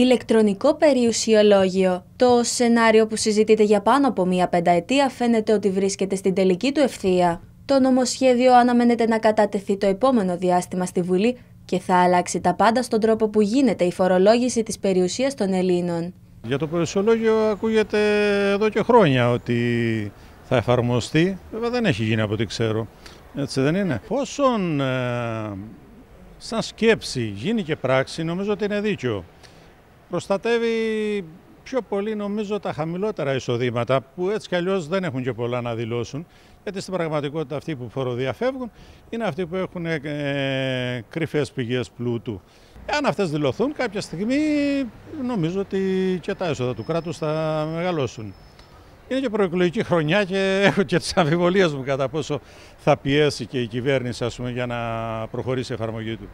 ηλεκτρονικό περιουσιολόγιο. Το σενάριο που συζητείται για πάνω από μία πενταετία φαίνεται ότι βρίσκεται στην τελική του ευθεία. Το νομοσχέδιο αναμένεται να κατατεθεί το επόμενο διάστημα στη Βουλή και θα αλλάξει τα πάντα στον τρόπο που γίνεται η φορολόγηση της περιουσίας των Ελλήνων. Για το περιουσιολόγιο ακούγεται εδώ και χρόνια ότι θα εφαρμοστεί. Βέβαια δεν έχει γίνει από ό,τι ξέρω. Έτσι δεν είναι. Πόσον ε, σαν σκέψη γίνει και πράξη νομίζω ότι είναι δίκιο προστατεύει πιο πολύ νομίζω τα χαμηλότερα εισοδήματα που έτσι κι αλλιώς δεν έχουν και πολλά να δηλώσουν γιατί στην πραγματικότητα αυτοί που φοροδιαφεύγουν είναι αυτοί που έχουν ε, κρυφές πηγές πλούτου. Αν αυτές δηλωθούν κάποια στιγμή νομίζω ότι και τα έσοδα του κράτους θα μεγαλώσουν. Είναι και προεκλογική χρονιά και έχω και τις αμφιβολίες μου κατά πόσο θα πιέσει και η κυβέρνηση πούμε, για να προχωρήσει η εφαρμογή του.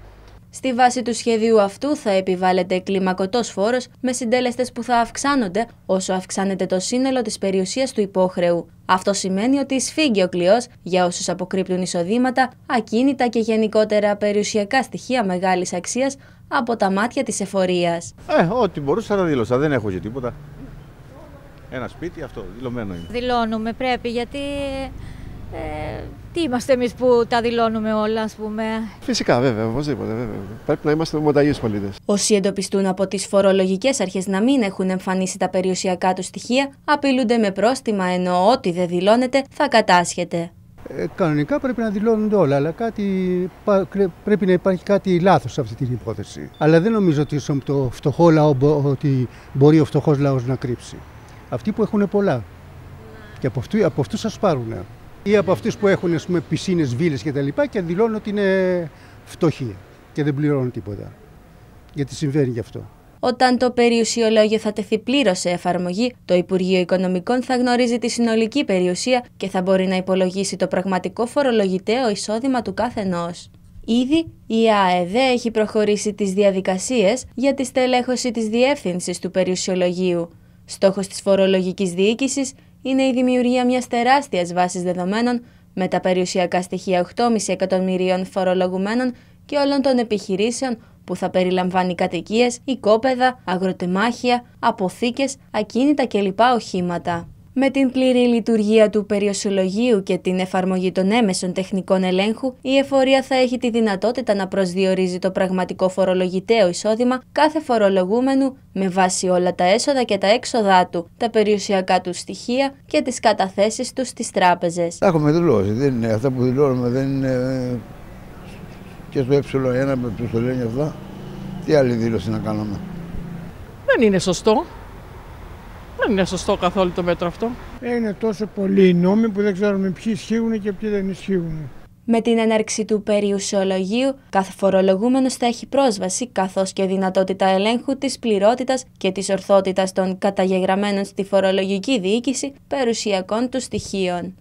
Στη βάση του σχεδίου αυτού θα επιβάλλεται κλιμακωτός φόρος με συντέλεστες που θα αυξάνονται όσο αυξάνεται το σύνολο της περιουσίας του υπόχρεου. Αυτό σημαίνει ότι σφίγγει ο κλειός για όσους αποκρύπτουν εισοδήματα, ακίνητα και γενικότερα περιουσιακά στοιχεία μεγάλης αξίας από τα μάτια της εφορίας. Ε, ό,τι μπορούσα να δήλωσα. Δεν έχω και τίποτα. Ένα σπίτι, αυτό δηλωμένο Δηλώνουμε πρέπει γιατί. Ε, τι είμαστε εμείς που τα δηλώνουμε όλα, ας πούμε. Φυσικά, βέβαια, οπωσδήποτε. Βέβαια. Πρέπει να είμαστε μονταγεί πολίτες. Όσοι εντοπιστούν από τις φορολογικές αρχές να μην έχουν εμφανίσει τα περιουσιακά τους στοιχεία, απειλούνται με πρόστιμα ενώ ό,τι δεν δηλώνεται θα κατάσχεται. Ε, κανονικά πρέπει να δηλώνονται όλα, αλλά κάτι, πρέπει να υπάρχει κάτι λάθος σε αυτή την υπόθεση. Αλλά δεν νομίζω ότι το φτωχό λαό ότι μπορεί ο φτωχός λαός να κρύψει. Αυτοί που έχουν πολλά. Και από αυτού, σα πάρουν ή από αυτού που έχουν πισίνε πούμε, πισίνες, βίλες και τα λοιπά και δηλώνουν ότι είναι φτωχοί και δεν πληρώνουν τίποτα. Γιατί συμβαίνει γι' αυτό. Όταν το περιουσιολόγιο θα τεθεί πλήρως σε εφαρμογή, το Υπουργείο Οικονομικών θα γνωρίζει τη συνολική περιουσία και θα μπορεί να υπολογίσει το πραγματικό φορολογητέο εισόδημα του κάθενό. Ήδη η ΑΕΔ έχει προχωρήσει τις διαδικασίες για τη στελέχωση της διεύθυνσης του περιουσιολογίου. Στόχος της φορολογικής διοίκησης είναι η δημιουργία μιας τεράστιας βάσης δεδομένων με τα περιουσιακά στοιχεία 8,5 εκατομμυρίων φορολογουμένων και όλων των επιχειρήσεων που θα περιλαμβάνει κατοικίες, οικόπεδα, αγροτεμάχια, αποθήκες, ακίνητα κλπ. οχήματα. Με την πλήρη λειτουργία του περιοσυλλογίου και την εφαρμογή των έμεσων τεχνικών ελέγχου, η εφορία θα έχει τη δυνατότητα να προσδιορίζει το πραγματικό φορολογητέο εισόδημα κάθε φορολογούμενου με βάση όλα τα έσοδα και τα έξοδά του, τα περιουσιακά του στοιχεία και τις καταθέσεις τους στις τράπεζες. Τα έχουμε δηλώσει, δεν είναι, αυτά που δηλώνουμε δεν είναι ε, και στο ε1 με το λένε αυτά. Τι άλλη δήλωση να κάνουμε. Δεν είναι σωστό. Δεν είναι σωστό καθόλου το μέτρο αυτό. Ε, είναι τόσο πολλοί νόμοι που δεν ξέρουμε ποιοι ισχύουν και ποιοι δεν ισχύουν. Με την έναρξη του περιουσιολογίου, κάθε φορολογούμενος θα έχει πρόσβαση καθώς και δυνατότητα ελέγχου της πληρότητας και της ορθότητας των καταγεγραμμένων στη φορολογική διοίκηση περιουσιακών του στοιχείων.